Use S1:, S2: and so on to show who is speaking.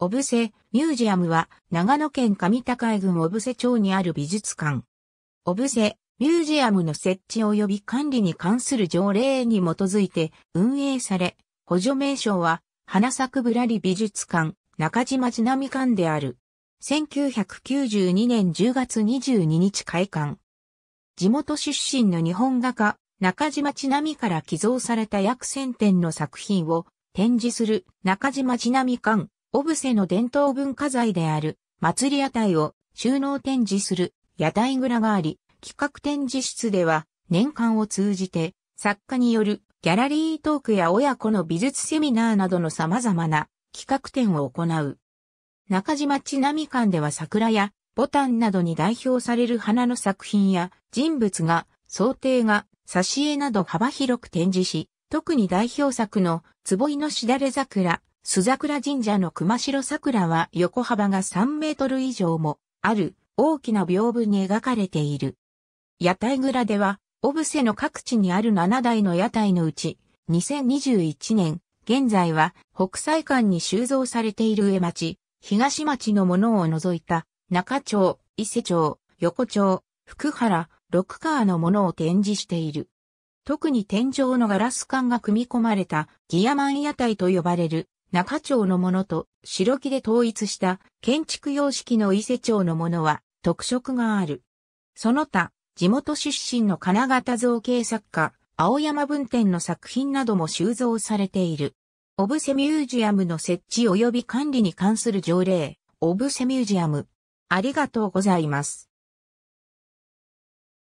S1: 小布施ミュージアムは長野県上高井郡小布施町にある美術館。小布施ミュージアムの設置及び管理に関する条例に基づいて運営され、補助名称は花咲くぶらり美術館中島津波館である。1992年10月22日開館。地元出身の日本画家、中島ちなみから寄贈された約1000点の作品を展示する中島ちなみ館オブセの伝統文化財である祭り屋台を収納展示する屋台蔵があり、企画展示室では年間を通じて作家によるギャラリートークや親子の美術セミナーなどの様々な企画展を行う。中島ちなみ館では桜やボタンなどに代表される花の作品や人物が、想定が、挿絵など幅広く展示し、特に代表作の坪井のしだれ桜、須桜神社の熊代桜は横幅が3メートル以上もある大きな屏風に描かれている。屋台蔵では、オブセの各地にある7台の屋台のうち、2021年、現在は北斎館に収蔵されている上町、東町のものを除いた、中町、伊勢町、横町、福原、六川のものを展示している。特に天井のガラス管が組み込まれたギアマン屋台と呼ばれる中町のものと白木で統一した建築様式の伊勢町のものは特色がある。その他、地元出身の金型造形作家、青山文店の作品なども収蔵されている。オブセミュージアムの設置及び管理に関する条例、オブセミュージアム。ありがとうございます。